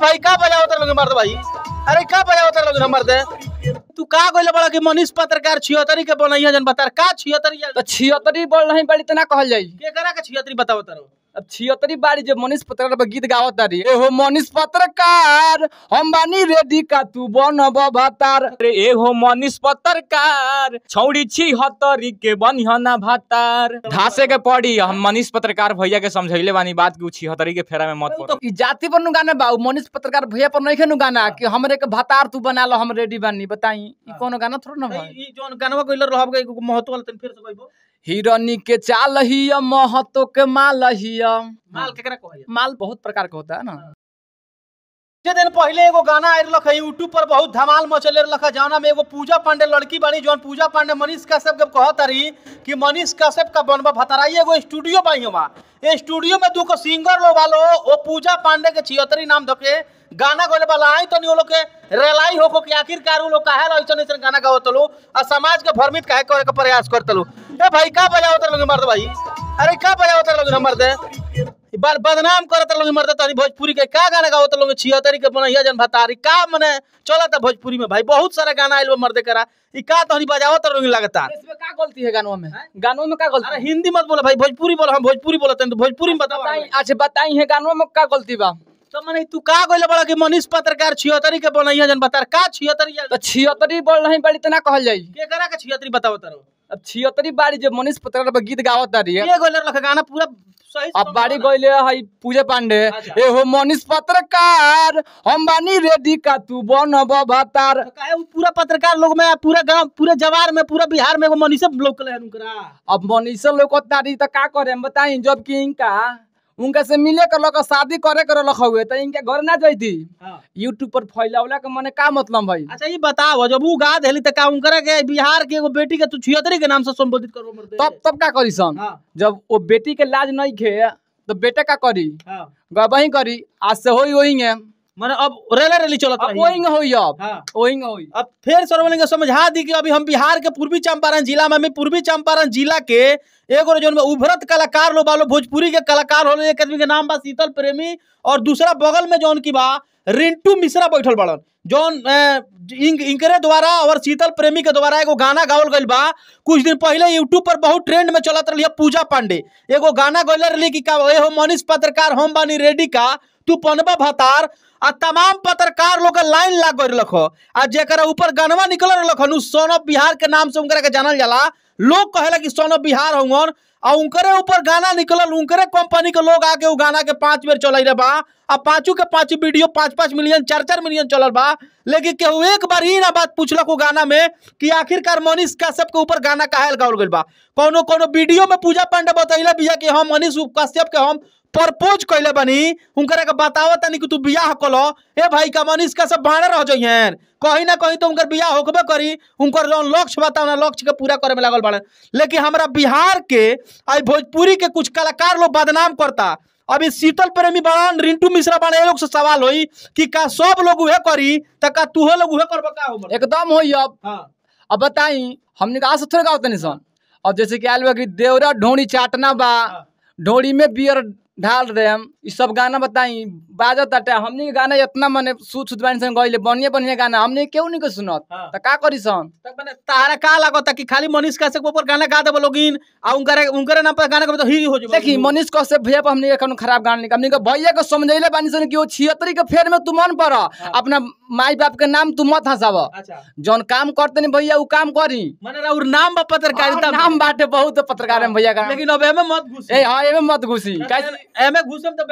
भाई का बजा उतर लगे मर्द भाई अरे का बजा उतर लगे मर्द तू का गोले बड़ा कि मनीष पत्रकार छियतरी के बनैया जन बता का छियतरी तो छियतरी बोल रही बड़ी तना कहल जाई केकरा के छियतरी बताओ तरो अब छिहत्तरी बारी जब मनीष पत्रकार पर गीत गावत रही ए हो मनीष पत्रकार हम बानी रेडी का तू बन भतार भातार ए हो मनीष पत्रकार छौड़ी छिहत्तरी के बनिहना भतार धासे के पड़ी हम मनीष पत्रकार भैया के समझैले बानी बात की छिहत्तरी के फेरा में मत पड़ तो ई जाति पर नु गाना बाऊ मनीष पत्रकार भैया पर नहीं नु गाना कि हमरे के भतार तू बना लो हम रेडी बानी बताई ई हाँ। कोनो गाना थोड़ा ना भाई ई जोन गानवा कइल रहब के महत्व तन फिर से कहबो हिरणी के चाल हिय महतो के माल माल माल बहुत प्रकार का होता है ना हाँ। जे दिन पहले एगो गाना आ रख यूट्यूब पर बहुत धमाल मचल रख जाना में एगो पूजा पांडे लड़की बनी जौन पूजा पांडे मनीष कश्यप के कहत रही कि मनीष कश्यप का बनबा भतराई एगो स्टूडियो बाई वहाँ स्टूडियो में दू को सिंगर लोग वालो वो पूजा पांडे के छिहत्तरी नाम धोके गाना गौले वाला आई तो नहीं लोग के रेलाई होको कि आखिरकार लोग काहे ऐसा ऐसा गाना गावत लो और समाज के भ्रमित कहे करे के प्रयास करत लो ए भाई का बजावत लोग मर्द भाई अरे का बजावत लोग मर्द बाल बदनाम करत लोग मरता तारी भोजपुरी के का गाना गावत लोग छिहत्तरी के बनैया जन भतारी का मने चलता भोजपुरी में भाई बहुत सारा गाना आयल मर्दे करा ई का तो बजावत लोग लगता इसमें का गलती है गानों में गानों में का गलती अरे हिंदी मत बोला भाई भोजपुरी बोला हम भोजपुरी बोलते हैं तो भोजपुरी में अच्छा, बताओ अच्छा बताई है गानों में का गलती बा तो मने तू का गइल बड़ा कि मनीष पत्रकार छिहत्तरी के बनैया जन बता का छिहत्तरी तो 76 बोल रही बड़ी तना कहल जाई केकरा के 76 बताओ तरो अब छिहत्तरी बारी जब मनीष पत्रकार गीत गावत रही है ये गइल लख गाना पूरा अब बारी गईले हई पूजा पांडे अच्छा। ए हो मनीष पत्रकार हम बानी रेडी का तू बनब अवतार तो पूरा पत्रकार लोग में पूरा गांव पूरे जवार में पूरा बिहार में एगो मनीष लोकल है अब मनीष लोग उतना का करे बताई जबकि इनका उनका से मिले कर लक शादी करे कर लक हुए तो इनके घर ना जाई थी हाँ। यूट्यूब पर फैलावला के मने का मतलब भाई अच्छा ये बताओ जब वो गा देली त का उनकरा के बिहार के एगो बेटी के तू छियतरी के नाम से संबोधित करबो मरते तब तब का करी सन हाँ। जब वो बेटी के लाज नहीं खे तो बेटा का करी हां गबही करी आज से होई होई है माने अब रेले रैली चलत रही ओइंग होई अब हां ओइंग होई अब फिर सरवण के समझा दी कि अभी हम बिहार के पूर्वी चंपारण जिला में हमें पूर्वी चंपारण जिला के एगो जोन में उभरत कलाकार लो बालो भोजपुरी के कलाकार हो एक आदमी के नाम बा शीतल प्रेमी और दूसरा बगल में जौन की बा रिंटू मिश्रा बैठल बड़न जौन इंग, इंकरे द्वारा और शीतल प्रेमी के द्वारा एगो गाना गावल गई बा कुछ दिन पहले यूट्यूब पर बहुत ट्रेंड में चलत रही पूजा पांडे एगो गाना गौल रही कि हो मनीष पत्रकार हम बानी रेडी का तू पनबा भतार आ तमाम पत्रकार लोग लाइन ला गए रख आ जरा ऊपर गनवा निकल रखन सोन ऑफ बिहार के नाम से उनकरा जानल जाला लोग कहेला कि सोन ऑफ बिहार हूँ आ उनकरे ऊपर गाना निकलल उनके कंपनी के लोग आके उ गाना के पांच बेर चल रहे बा आ पांचों के पांच वीडियो पांच पांच मिलियन चार चार मिलियन चल बा लेकिन केहू एक बार ही ना बात पूछल पूछलक गाना में कि आखिरकार मनीष कश्यप के ऊपर गाना कहा गावल गइल बा कोनो कोनो वीडियो में पूजा पांडे बतैले बिया कि हम हाँ, मनीष कश्यप के हम प्रपोज कैले बनी उनकरा के बतावा तनी कि तू बियाह कल ए भाई का मनीष का सब बाड़े रह जाइए कहीं ना कहीं तो उनकर बियाह होकबे करी उनकर जो लक्ष्य बताओ ना लक्ष्य के पूरा करे में लगल बाड़े लेकिन हमारा बिहार के आई भोजपुरी के कुछ कलाकार लोग बदनाम करता अभी शीतल प्रेमी बड़ान रिंटू मिश्रा बड़े लोग से सवाल होई कि का सब लोग उहे करी तो का तुह लोग उहे कर का हो एकदम होई अब हां अब बताई हमने कहा थोड़े गाँव होतनी सन अब जैसे कि आयल देवरा ढोड़ी चाटना बा हाँ। ढोड़ी में बियर ढाल रहे हम ये सब गाना बताई बाजा तटा हमने के गाना इतना मने सुध सुध बानी संग गइले बढ़िया बढ़िया गाना हमने केहू नहीं के सुनत हाँ। त का करी सन तारा का लागत कि खाली मनीष का से ऊपर गाना गा देबो लोगिन आ उनकरे उनकरे नाम पर गाना के तो ही हो जेबो देखी मनीष से भैया पर हमने कोनो खराब गाना नहीं हमने के भैया को समझैले बानी सन कि ओ 76 के फेर में तू मन पर हाँ। अपना माई बाप के नाम तू मत हसाब अच्छा। जोन काम करते नहीं भैया वो काम करी माने और नाम बा पत्रकारिता नाम बाटे बहुत पत्रकार में हाँ। भैया का लेकिन अब एमे मत घुसी ए हां एमे मत घुसी एमे घुसम तो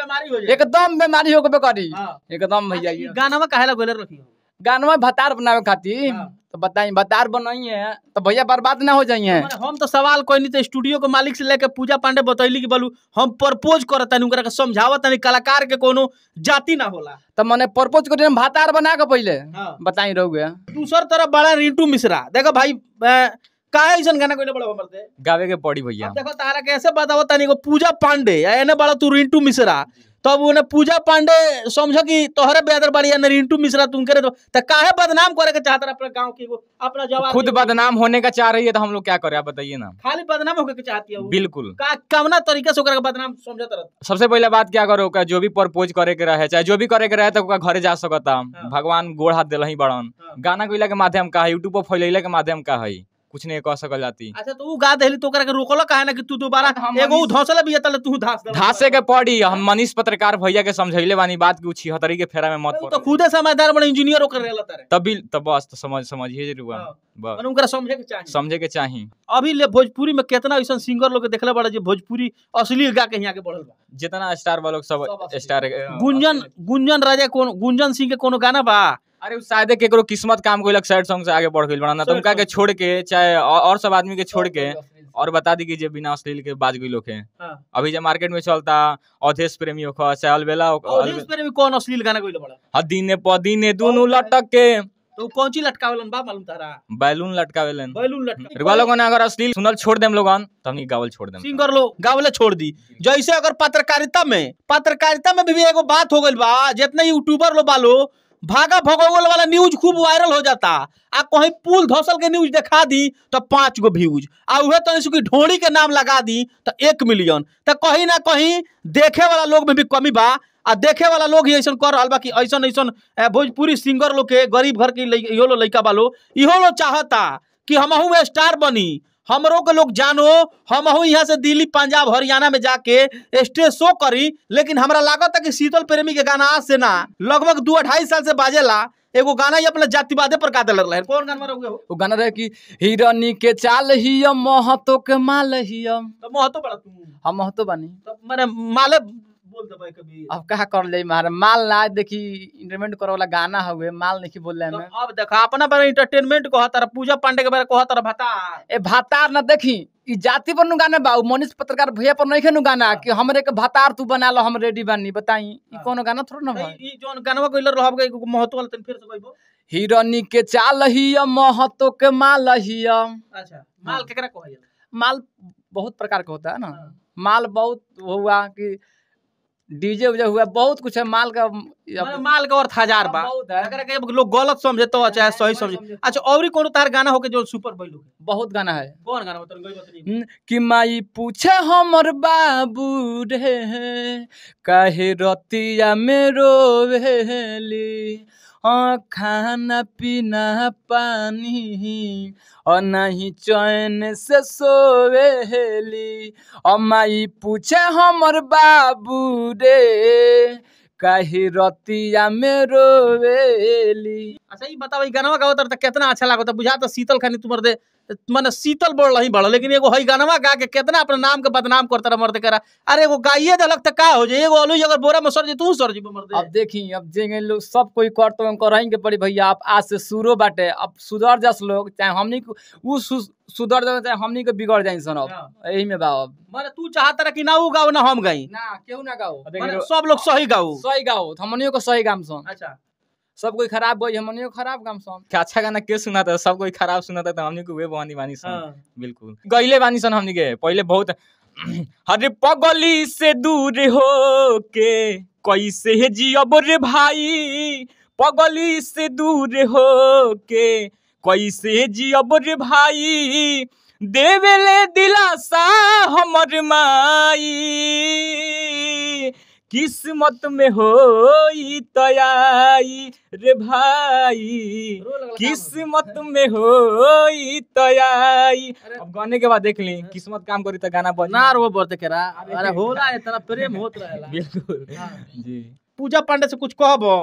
एकदम बीमारी हो गए करी हाँ। एकदम भैया अच्छा, गाना में कहला गोलर रखी गाना में भतार बनावे खाती हाँ। तो बताई भतार बनाई है तो भैया बर्बाद ना हो जाइए तो हम तो सवाल कोई नहीं तो स्टूडियो के मालिक से लेके पूजा पांडे बतैली की बोलू हम प्रपोज कर समझाव समझावत कलाकार के कोनो जाति ना होला तो मैंने प्रपोज कर भतार बना के पहले हाँ। बताई रहू दूसर तरफ बड़ा रिंटू मिश्रा देखो भाई गावे के पड़ी भैया देखो तारा कैसे बताओ तनी को पूजा पांडे बड़ा तू रिंटू मिश्रा तब तो उन्हें पूजा पांडे समझो कि तोहरे बेदर बाड़ी रिंटू मिश्रा तुम करे तो, तो काहे बदनाम करे के चाहता अपने गांव की अपना जवाब खुद बदनाम होने का चाह रही है तो हम लोग क्या करें आप बताइए ना खाली बदनाम होकर चाहती है बिल्कुल कमना तरीके से बदनाम समझत सबसे पहले बात क्या करो जो भी प्रपोज करे के रहे चाहे जो भी करे के रहे तो घरे जा सकता हाँ। भगवान गोड़ हाथ दिल बड़न हाँ। गाना गैला के माध्यम का है यूट्यूब पर फैलैला के माध्यम का है कुछ नहीं कह सकल जाती अच्छा तो गा देली तो करके के रोकल काहे ना कि तू दोबारा अच्छा, एगो धसल भी तले तू धास धासे के पड़ी हम मनीष पत्रकार भैया के समझैले बानी बात कि ऊ 76 के फेरा में मत पड़ तो खुदे समझदार बने इंजीनियर ओकर रहल तरे तब तब बस तो समझ समझिए जरूर बस ओकरा समझे के चाही समझे के चाही अभी ले भोजपुरी में कितना ऐसा सिंगर लोग देखले बड़ा जे भोजपुरी असली गा के यहां के बढ़ल बा जितना स्टार बा सब स्टार गुंजन गुंजन राजा कौन गुंजन सिंह के कोनो गाना बा अरे शायद केकरो किस्मत काम कोई लग सैड सॉन्ग से आगे बढ़ गई बनाना तो उनका के छोड़ के चाहे और सब आदमी के छोड़ के और बता दी कि बिना अश्लील के बाज गई लोग हैं हाँ। अभी जब मार्केट में चलता अधेश प्रेमी हो चाहे अलबेला प्रेमी कौन अश्लील गाना कोई बड़ा हाँ, दिने प दिने दोनों लटक के तो कौन ची लटकावेलन बा मालूम तारा बैलून बैलून लटका लोगन अगर सुनल छोड़ देम लोगन त हम गावल छोड़ देम सिंगर गावले छोड़ दी जैसे अगर पत्रकारिता में पत्रकारिता में भी एगो बात हो गइल बा जितने यूट्यूबर लोग बालो भागा भगोगल वाला न्यूज खूब वायरल हो जाता आ कहीं पुल धसल के न्यूज देखा दी तो पाँच गो व्यूज आ उहे तो इसकी ढोड़ी के नाम लगा दी तो एक मिलियन तो कहीं ना कहीं देखे वाला लोग में भी कमी बा आ देखे वाला लोग ही ऐसा कर रहा बाकी ऐसा ऐसा भोजपुरी सिंगर लोग के गरीब घर के लो लैका बा लोग इहो लोग चाहता कि हमहू स्टार बनी हमरो के लोग जानो हम यहाँ से दिल्ली पंजाब हरियाणा में जाके स्टेज शो करी लेकिन हमारा लागत है कि शीतल प्रेमी के गाना आज से ना लगभग दो अढ़ाई साल से बाजेला एगो गाना ही अपना जातिवादे पर का लग रहा है कौन गाना रहोगे वो गाना रहे कि हिरनी के चाल ही महतो के माल ही तो महतो बड़ा तुम हम महतो बनी तो मैंने माल अब कहा कर ले मार माल ना देखी इंटरटेनमेंट करे वाला गाना हवे माल नहीं बोल रहे अब देखा अपना बारे इंटरटेनमेंट कहा तरह पूजा पांडे के बारे कहा तरह भतार ए भतार ना देखी जाति पर नुगाना बाबू मनीष पत्रकार भैया पर नहीं खेनु गाना हाँ। कि हमरे के भतार तू बना लो हम रेडी बनी बताई ई हाँ। कोनो गाना थोड़ा ना भाई ई जोन गानवा कोइलर रहब गई महत्व तन फिर से कहबो हिरनी के चाल हिय महत्व के माल हिय अच्छा माल हाँ। केकरा कहल माल बहुत प्रकार के होता है ना माल बहुत हुआ कि डीजे उजे हुआ बहुत कुछ है माल का मतलब माल का अर्थ हजार बा अगर लोग गलत समझे तो चाहे सही समझे अच्छा और कौन तार गाना हो के जो सुपर बैल बहुत गाना है कौन गाना होता कि माई पूछे हमर बाबू रे काहे रतिया में रोवे ली और खाना पीना पानी और नहीं चैन से सोवे हेली और माई पूछे हमर बाबू रे कही रतिया में रोवेली अच्छा ये बताओ गाना गाओ तो कितना अच्छा लागो तो बुझा तो शीतल खानी तुम्हारे मन शीतल बोल रही बढ़ लेकिन एगो हई गनवा गा के कितना अपने नाम के बदनाम करते रहा मर्द करा अरे एगो गाइए दलक तो का हो जाए एगो अलू अगर बोरा में सर जी तू सर जी मर्द अब देखी अब जेंगे लोग सब कोई करते हम करेंगे पड़ी भैया आप आज से सुरो बाटे अब सुधर जस लोग चाहे हमनी उ सुधर जाए चाहे हमनी के बिगड़ जाए सन अब यही हाँ। में बा अब माने तू चाहत रहा कि ना उ गाओ ना हम गाई ना क्यों ना गाओ सब लोग सही गाओ सही गाओ हमनियो को सही गाम सन अच्छा सब कोई खराब गई हमने खराब काम सम अच्छा गाना के सुना था सब कोई खराब सुना था तो हमने को वे बानी बानी सन हाँ। बिल्कुल गईले बानी सन हमने के पहले बहुत हरे पगली से दूर हो के कैसे है जी अब रे भाई पगली से दूर हो के कैसे है जी अब रे भाई देवेले दिलासा हमर माई किस्मत में हो तयाई रे भाई किस्मत में हो तयाई अब गाने के बाद देख ली किस्मत काम करी तो गाना बज ना रो बोलते करा अरे हो रहा है तेरा प्रेम होत है बिल्कुल हाँ। जी पूजा पांडे से कुछ कहबो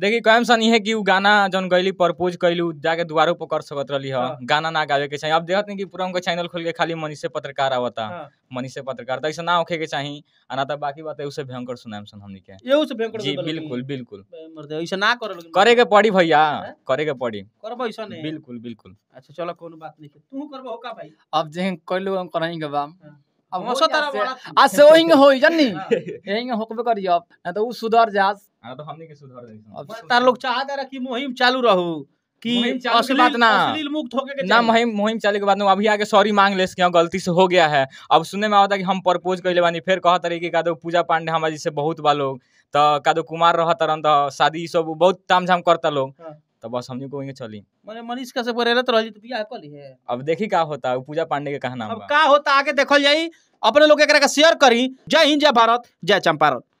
देखिए कैम सनी है कि उ गाना जन गैली प्रपोज कैलू जाके दुआरो पर कर सकत रही है हाँ। गाना ना गावे के चाहिए अब देखते हैं कि पूरा उनका चैनल खोल के खाली मनीषे पत्रकार आवता हाँ। मनीषे पत्रकार ऐसा ना होखे के चाहिए आ ना तो बाकी बात है उसे भयंकर सुनाम सन हमनी के एहू से भयंकर जी बिल्कुल बिल्कुल ऐसा ना कर करे के पड़ी भैया करे के पड़ी करबो ऐसा नहीं बिल्कुल बिल्कुल अच्छा चलो कोनो बात नहीं तू करबो का भाई अब जे कइलो हम करही के हाँ, सॉरी हाँ। तो हाँ, तो मांग ले गलती से हो गया है अब सुनने में आता की हम प्रपोज कर बानी फिर कह तरी कि कादो पूजा पांडे हमारे बहुत बा लोग तो कादो कुमार रहता शादी सब बहुत झाम करता लोग तब बस हमनी को चली मैंने मनीष का से बोरेरत रहली तो बियाह कली है अब देखी का होता है पूजा पांडे के कहना अब का होता आगे देखल जाई अपने लोग एकरा का शेयर करी जय हिंद जय भारत जय चंपारण